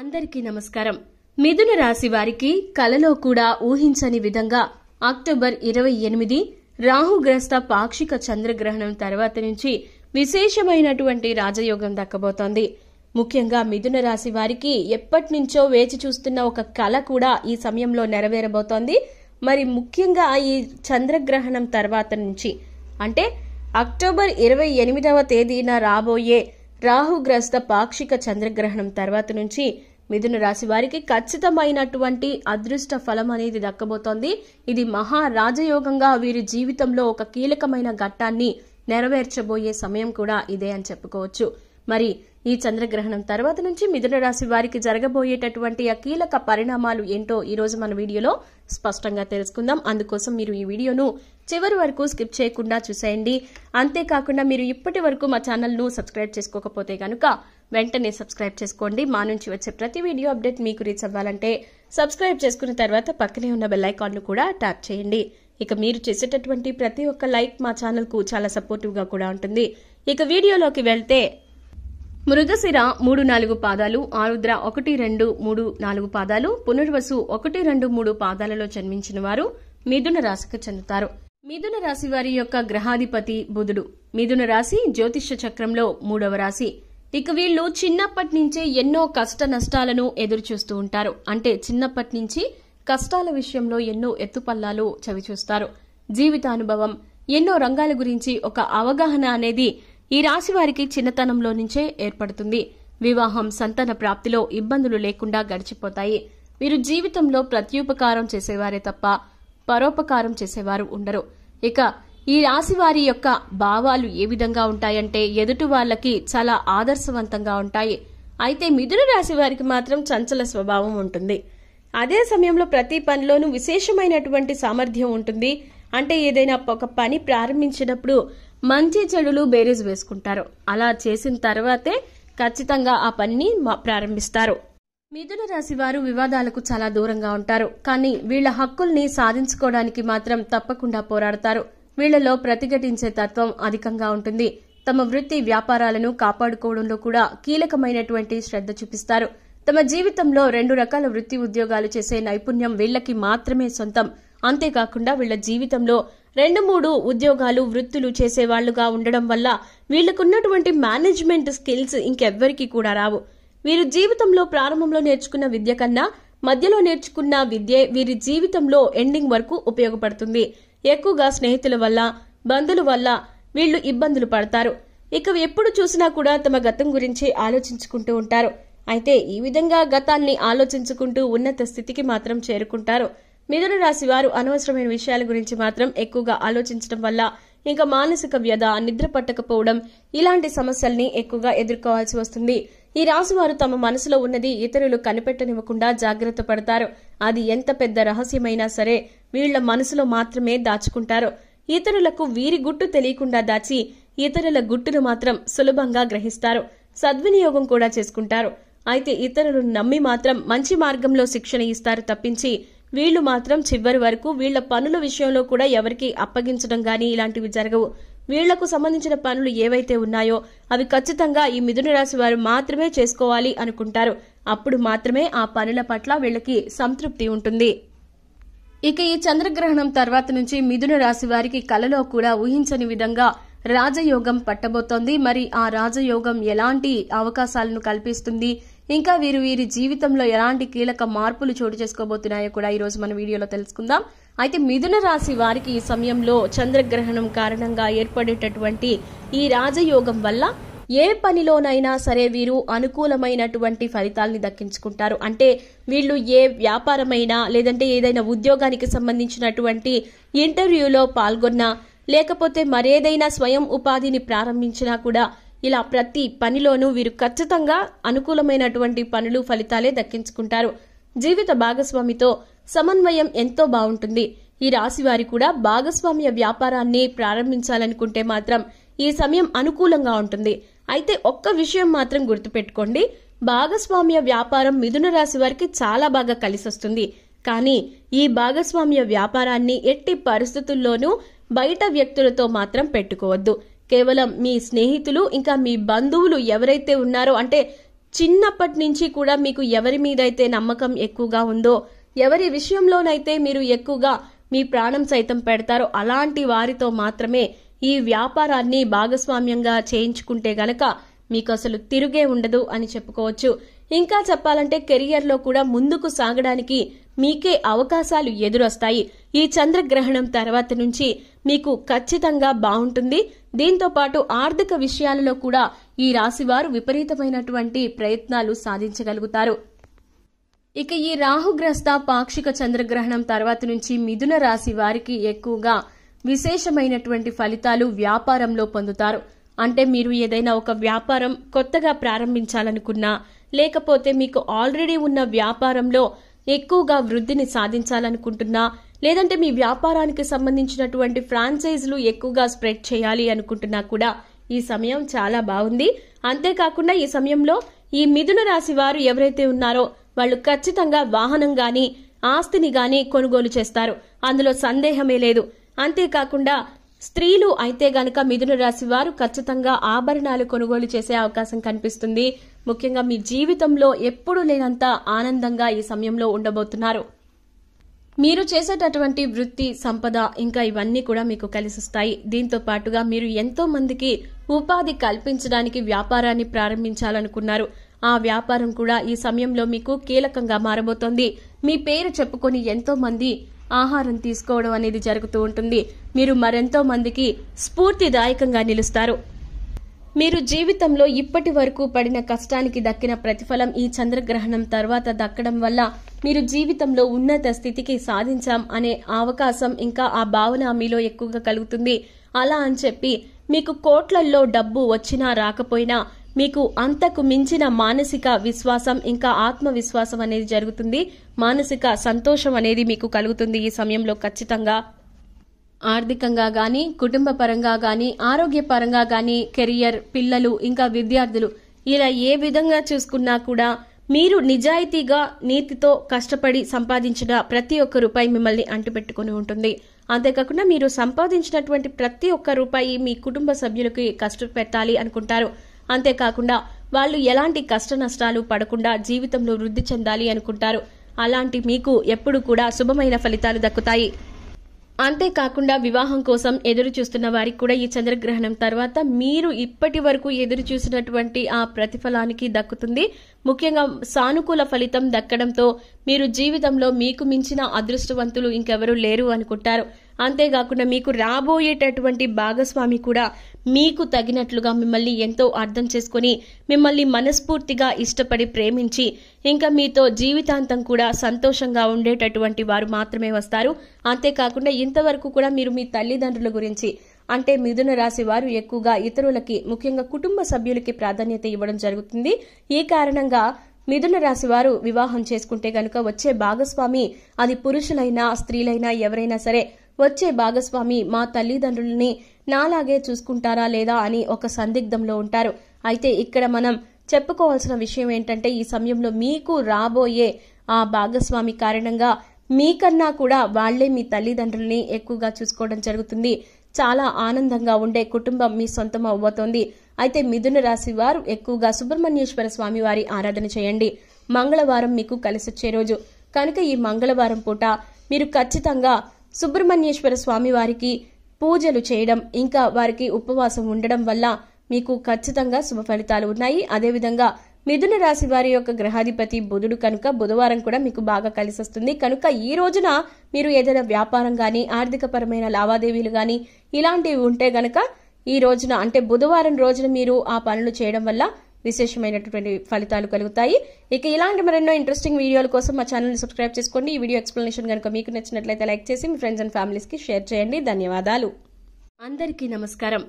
అందరికీ నమస్కారం మిథున రాశి వారికి కలలో కూడా ఊహించని విధంగా అక్టోబర్ ఇరవై ఎనిమిది రాహుగ్రస్త పాక్షిక చంద్రగ్రహణం తర్వాత నుంచి విశేషమైనటువంటి రాజయోగం దక్కబోతోంది ముఖ్యంగా మిథున రాశి వారికి ఎప్పటి నుంచో వేచి చూస్తున్న ఒక కళ కూడా ఈ సమయంలో నెరవేరబోతోంది మరి ముఖ్యంగా ఈ చంద్రగ్రహణం తర్వాత నుంచి అంటే అక్టోబర్ ఇరవై ఎనిమిదవ తేదీన రాబోయే రాహుగ్రస్త పాక్షిక చంద్రగ్రహణం తర్వాత నుంచి మిథున రాశి వారికి ఖచ్చితమైనటువంటి అదృష్ట ఫలం అనేది దక్కబోతోంది ఇది మహా రాజయోగంగా వీరి జీవితంలో ఒక కీలకమైన ఘట్టాన్ని నెరవేర్చబోయే సమయం కూడా ఇదే అని చెప్పుకోవచ్చు మరి ఈ చంద్రగ్రహణం తర్వాత నుంచి మిథున రాశి వారికి జరగబోయేటటువంటి ఆ కీలక పరిణామాలు ఏంటో ఈ రోజు మన వీడియోలో స్పష్టంగా తెలుసుకుందాం అందుకోసం మీరు ఈ వీడియోను చివరి వరకు స్కిప్ చేయకుండా చూసేయండి అంతేకాకుండా మీరు ఇప్పటి వరకు మా ఛానల్ను సబ్స్క్రైబ్ చేసుకోకపోతే కనుక వెంటనే సబ్స్క్రైబ్ చేసుకోండి మా నుంచి వచ్చే ప్రతి వీడియో అప్డేట్ మీకు రీచ్ అవ్వాలంటే సబ్స్క్రైబ్ చేసుకున్న తర్వాత పక్కనే ఉన్న బెల్ ఐకాన్ను కూడా ట్యాప్ చేయండి ఇక మీరు చేసేటటువంటి ప్రతి ఒక్క లైక్ మా ఛానల్కు చాలా సపోర్టివ్గా కూడా ఉంటుంది ఇక వీడియోలోకి వెళ్తే మృగశిర మూడు నాలుగు పాదాలు ఆరుద్ర ఒకటి రెండు మూడు నాలుగు పాదాలు పునర్వసు ఒకటి రెండు మూడు పాదాలలో జన్మించిన వారు మిథున రాశికి చెందుతారు మిథున రాశి వారి యొక్క గ్రహాధిపతి బుధుడు మిథున రాశి జ్యోతిష్య చక్రంలో మూడవ రాశి ఇక వీళ్ళు చిన్నప్పటి నుంచే ఎన్నో కష్ట నష్టాలను ఎదురుచూస్తూ ఉంటారు అంటే చిన్నప్పటి నుంచి కష్టాల విషయంలో ఎన్నో ఎత్తుపల్లాలు చవిచూస్తారు జీవితానుభవం ఎన్నో రంగాల గురించి ఒక అవగాహన అనేది ఈ రాశి వారికి చిన్నతనంలో నుంచే ఏర్పడుతుంది వివాహం సంతాన ప్రాప్తిలో ఇబ్బందులు లేకుండా గడిచిపోతాయి వీరు జీవితంలో ప్రత్యుపకారం చేసేవారే తప్ప పరోపకారం చేసేవారు ఉండరు ఇక ఈ రాశి వారి యొక్క భావాలు ఏ విధంగా ఉంటాయంటే ఎదుటి వాళ్ళకి చాలా ఆదర్శవంతంగా ఉంటాయి అయితే మిథున రాశి వారికి మాత్రం చంచల స్వభావం ఉంటుంది అదే సమయంలో ప్రతి పనిలోనూ విశేషమైనటువంటి సామర్థ్యం ఉంటుంది అంటే ఏదైనా ఒక పని ప్రారంభించినప్పుడు మంచి చెడులు బేరీజ్ వేసుకుంటారు అలా చేసిన తర్వాతే ఖచ్చితంగా ఆ పనిని ప్రారంభిస్తారు మిథున రాశి వారు వివాదాలకు చాలా దూరంగా ఉంటారు కానీ వీళ్ల హక్కుల్ని సాధించుకోవడానికి మాత్రం తప్పకుండా పోరాడతారు వీళ్లలో ప్రతిఘటించే తత్వం అధికంగా ఉంటుంది తమ వృత్తి వ్యాపారాలను కాపాడుకోవడంలో కూడా కీలకమైనటువంటి శ్రద్ధ చూపిస్తారు తమ జీవితంలో రెండు రకాల వృత్తి ఉద్యోగాలు చేసే నైపుణ్యం వీళ్లకి మాత్రమే సొంతం అంతేకాకుండా వీళ్ల జీవితంలో రెండు మూడు ఉద్యోగాలు వృత్తులు చేసేవాళ్లుగా ఉండడం వల్ల వీళ్లకున్నటువంటి మేనేజ్మెంట్ స్కిల్స్ ఇంకెవ్వరికీ కూడా రావు వీరు జీవితంలో ప్రారంభంలో నేర్చుకున్న విద్య కన్నా మధ్యలో నేర్చుకున్న విద్యే వీరి జీవితంలో ఎండింగ్ వరకు ఉపయోగపడుతుంది ఎక్కువగా స్నేహితుల వల్ల బంధువుల వల్ల వీళ్ళు ఇబ్బందులు పడతారు ఇక ఎప్పుడు చూసినా కూడా తమ గతం గురించి ఆలోచించుకుంటూ ఉంటారు అయితే ఈ విధంగా గతాన్ని ఆలోచించుకుంటూ ఉన్నత స్థితికి మాత్రం చేరుకుంటారు మిథున రాశి వారు అనవసరమైన విషయాల గురించి మాత్రం ఎక్కువగా ఆలోచించడం వల్ల ఇంకా మానసిక వ్యధ నిద్ర పట్టకపోవడం ఇలాంటి సమస్యల్ని ఎక్కువగా ఎదుర్కోవాల్సి వస్తుంది ఈ రాశివారు తమ మనసులో ఉన్నది ఇతరులు కనిపెట్టనివ్వకుండా జాగ్రత్త పడతారు అది ఎంత పెద్ద రహస్యమైనా సరే వీళ్ల మనసులో మాత్రమే దాచుకుంటారు ఇతరులకు వీరి గుట్టు తెలియకుండా దాచి ఇతరుల గుట్టును మాత్రం సులభంగా గ్రహిస్తారు సద్వినియోగం కూడా చేసుకుంటారు అయితే ఇతరులు నమ్మి మాత్రం మంచి మార్గంలో శిక్షణ ఇస్తారు తప్పించి వీళ్లు మాత్రం చివరి వరకు వీళ్ల పనుల విషయంలో కూడా ఎవరికీ అప్పగించడం గాని ఇలాంటివి జరగవు వీళ్లకు సంబంధించిన పనులు ఏవైతే ఉన్నాయో అవి ఖచ్చితంగా ఈ మిథున రాశి వారు మాత్రమే చేసుకోవాలి అనుకుంటారు అప్పుడు మాత్రమే ఆ పనుల పట్ల వీళ్ళకి సంతృప్తి ఉంటుంది ఇక ఈ చంద్రగ్రహణం తర్వాత నుంచి మిథున రాశి వారికి కలలో కూడా ఊహించని విధంగా రాజయోగం పట్టబోతోంది మరి ఆ రాజయోగం ఎలాంటి అవకాశాలను కల్పిస్తుంది ఇంకా వీరు వీరి జీవితంలో ఎలాంటి కీలక మార్పులు చోటు చేసుకోబోతున్నాయో కూడా ఈరోజు మన వీడియోలో తెలుసుకుందాం అయితే మిథున రాశి వారికి ఈ సమయంలో చంద్రగ్రహణం కారణంగా ఏర్పడేటటువంటి ఈ రాజయోగం వల్ల ఏ పనిలోనైనా సరే వీరు అనుకూలమైనటువంటి ఫలితాల్ని దక్కించుకుంటారు అంటే వీళ్ళు ఏ వ్యాపారమైనా లేదంటే ఏదైనా ఉద్యోగానికి సంబంధించినటువంటి ఇంటర్వ్యూలో పాల్గొన్నా లేకపోతే మరేదైనా స్వయం ఉపాధిని ప్రారంభించినా కూడా ఇలా ప్రతి పనిలోనూ వీరు ఖచ్చితంగా అనుకూలమైనటువంటి పనులు ఫలితాలే దక్కించుకుంటారు జీవిత భాగస్వామితో సమన్వయం ఎంతో బాగుంటుంది ఈ రాశి వారి కూడా భాగస్వామ్య వ్యాపారాన్ని ప్రారంభించాలనుకుంటే మాత్రం ఈ సమయం అనుకూలంగా ఉంటుంది అయితే ఒక్క విషయం మాత్రం గుర్తుపెట్టుకోండి భాగస్వామ్య వ్యాపారం మిథున రాశి వారికి చాలా బాగా కలిసొస్తుంది కానీ ఈ భాగస్వామ్య వ్యాపారాన్ని ఎట్టి పరిస్థితుల్లోనూ బయట వ్యక్తులతో మాత్రం పెట్టుకోవద్దు కేవలం మీ స్నేహితులు ఇంకా మీ బంధువులు ఎవరైతే ఉన్నారో అంటే చిన్నప్పటి నుంచి కూడా మీకు ఎవరి మీదైతే నమ్మకం ఎక్కువగా ఉందో ఎవరి విషయంలోనైతే మీరు ఎక్కువగా మీ ప్రాణం సైతం పెడతారో అలాంటి వారితో మాత్రమే ఈ వ్యాపారాన్ని భాగస్వామ్యంగా చేయించుకుంటే గనక మీకు అసలు తిరుగే ఉండదు అని చెప్పుకోవచ్చు ఇంకా చెప్పాలంటే కెరియర్లో కూడా ముందుకు సాగడానికి మీకే అవకాశాలు ఎదురొస్తాయి ఈ చంద్రగ్రహణం తర్వాత నుంచి మీకు ఖచ్చితంగా బాగుంటుంది దీంతో పాటు ఆర్థిక విషయాలలో కూడా ఈ రాశివారు విపరీతమైనటువంటి ప్రయత్నాలు సాధించగలుగుతారు ఇక ఈ రాహుగ్రస్త పాక్షిక చంద్రగ్రహణం తర్వాత నుంచి మిథున రాశి వారికి ఎక్కువగా విశేషమైనటువంటి ఫలితాలు వ్యాపారంలో పొందుతారు అంటే మీరు ఏదైనా ఒక వ్యాపారం కొత్తగా ప్రారంభించాలనుకున్నా లేకపోతే మీకు ఆల్రెడీ ఉన్న వ్యాపారంలో ఎక్కువగా వృద్ధిని సాధించాలనుకుంటున్నా లేదంటే మీ వ్యాపారానికి సంబంధించినటువంటి ఫ్రాంచైజ్లు ఎక్కువగా స్ప్రెడ్ చేయాలి అనుకుంటున్నా కూడా ఈ సమయం చాలా బాగుంది అంతేకాకుండా ఈ సమయంలో ఈ మిథున రాశి వారు ఎవరైతే ఉన్నారో వాళ్ళు ఖచ్చితంగా వాహనం గాని ఆస్తిని గాని కొనుగోలు చేస్తారు అందులో సందేహమే లేదు అంతేకాకుండా స్త్రీలు అయితే గనక మిథున రాశి వారు ఖచ్చితంగా ఆభరణాలు కొనుగోలు చేసే అవకాశం కనిపిస్తుంది ముఖ్యంగా మీ జీవితంలో ఎప్పుడూ లేనంత ఆనందంగా ఈ సమయంలో ఉండబోతున్నారు మీరు చేసేటటువంటి వృత్తి సంపద ఇంకా ఇవన్నీ కూడా మీకు కలిసిస్తాయి దీంతో పాటుగా మీరు ఎంతో మందికి ఉపాధి కల్పించడానికి వ్యాపారాన్ని ప్రారంభించాలనుకున్నారు ఆ వ్యాపారం కూడా ఈ సమయంలో మీకు కీలకంగా మారబోతోంది మీ పేరు చెప్పుకొని ఎంతో మంది ఆహారం తీసుకోవడం అనేది జరుగుతూ ఉంటుంది మీరు మరెంతో మందికి స్ఫూర్తిదాయకంగా నిలుస్తారు మీరు జీవితంలో ఇప్పటి వరకు పడిన కష్టానికి దక్కిన ప్రతిఫలం ఈ చంద్రగ్రహణం తర్వాత దక్కడం వల్ల మీరు జీవితంలో ఉన్నత స్థితికి సాధించాం అనే అవకాశం ఇంకా ఆ భావన మీలో ఎక్కువగా కలుగుతుంది అలా అని చెప్పి మీకు కోట్లల్లో డబ్బు వచ్చినా రాకపోయినా మీకు అంతకు మించిన మానసిక విశ్వాసం ఇంకా ఆత్మవిశ్వాసం అనేది జరుగుతుంది మానసిక సంతోషం అనేది మీకు కలుగుతుంది ఈ సమయంలో ఖచ్చితంగా ఆర్థికంగా కానీ కుటుంబ పరంగా కానీ ఆరోగ్యపరంగా కానీ కెరియర్ పిల్లలు ఇంకా విద్యార్థులు ఇలా ఏ విధంగా చూసుకున్నా కూడా మీరు నిజాయితీగా నీతితో కష్టపడి సంపాదించిన ప్రతి ఒక్క రూపాయి మిమ్మల్ని అంటుపెట్టుకుని ఉంటుంది అంతేకాకుండా మీరు సంపాదించినటువంటి ప్రతి ఒక్క రూపాయి మీ కుటుంబ సభ్యులకి కష్టపెట్టాలి అనుకుంటారు అంతేకాకుండా వాళ్ళు ఎలాంటి కష్ట నష్టాలు పడకుండా జీవితంలో వృద్ధి చెందాలి అనుకుంటారు అలాంటి మీకు ఎప్పుడు కూడా శుభమైన ఫలితాలు దక్కుతాయి అంతేకాకుండా వివాహం కోసం ఎదురు చూస్తున్న వారికి కూడా ఈ చంద్రగ్రహణం తర్వాత మీరు ఇప్పటి వరకు ఎదురు చూసినటువంటి ఆ ప్రతిఫలానికి దక్కుతుంది ముఖ్యంగా సానుకూల ఫలితం దక్కడంతో మీరు జీవితంలో మీకు మించిన అదృష్టవంతులు ఇంకెవరూ లేరు అనుకుంటారు అంతేకాకుండా మీకు రాబోయేటటువంటి భాగస్వామి కూడా మీకు తగినట్లుగా మిమ్మల్ని ఎంతో అర్థం చేసుకొని మిమ్మల్ని మనస్ఫూర్తిగా ఇష్టపడి ప్రేమించి ఇంకా మీతో జీవితాంతం కూడా సంతోషంగా ఉండేటటువంటి వారు మాత్రమే వస్తారు అంతేకాకుండా ఇంతవరకు కూడా మీరు మీ తల్లిదండ్రుల గురించి అంటే మిథున రాశి వారు ఎక్కువగా ఇతరులకి ముఖ్యంగా కుటుంబ సభ్యులకి ప్రాధాన్యత ఇవ్వడం జరుగుతుంది ఈ కారణంగా మిథున రాశి వారు వివాహం చేసుకుంటే గనుక వచ్చే భాగస్వామి అది పురుషులైనా స్త్రీలైనా ఎవరైనా సరే వచ్చే భాగస్వామి మా తల్లిదండ్రులని నాలాగే చూసుకుంటారా లేదా అని ఒక సందిగ్ధంలో ఉంటారు అయితే ఇక్కడ మనం చెప్పుకోవాల్సిన విషయం ఏంటంటే ఈ సమయంలో మీకు రాబోయే ఆ భాగస్వామి కారణంగా మీకన్నా కూడా వాళ్లే మీ తల్లిదండ్రుల్ని ఎక్కువగా చూసుకోవడం జరుగుతుంది చాలా ఆనందంగా ఉండే కుటుంబం మీ సొంతం అవ్వబోతోంది అయితే మిథున రాశి వారు ఎక్కువగా సుబ్రహ్మణ్యేశ్వర స్వామి వారి ఆరాధన చేయండి మంగళవారం మీకు కలిసొచ్చే రోజు కనుక ఈ మంగళవారం పూట మీరు ఖచ్చితంగా సుబ్రహ్మణ్యేశ్వర స్వామి వారికి పూజలు చేయడం ఇంకా వారికి ఉపవాసం ఉండడం వల్ల మీకు ఖచ్చితంగా శుభ ఫలితాలు ఉన్నాయి అదేవిధంగా మిథున రాశి వారి యొక్క గ్రహాధిపతి బుధుడు కనుక బుధవారం కూడా మీకు బాగా కలిసి వస్తుంది కనుక ఈ రోజున మీరు ఏదైనా వ్యాపారం కానీ ఆర్థికపరమైన లావాదేవీలు కానీ ఇలాంటివి ఉంటే గనక ఈ రోజున అంటే బుధవారం రోజున మీరు ఆ పనులు చేయడం వల్ల విశేషమైనటువంటి ఫలితాలు కలుగుతాయి ఇక ఇలాంటి మరెన్నో ఇంట్రెస్టింగ్ వీడియోల కోసం మా ఛానల్ని సబ్స్క్రైబ్ చేసుకోండి ఈ వీడియో ఎక్స్ప్లెనేషన్ కనుక మీకు నచ్చినట్లయితే లైక్ చేసి మీ ఫ్రెండ్స్ అండ్ ఫ్యామిలీస్కి షేర్ చేయండి ధన్యవాదాలు అందరికీ నమస్కారం